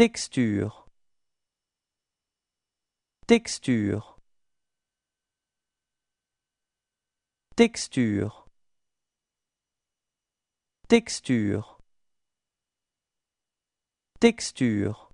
Texture Texture Texture Texture Texture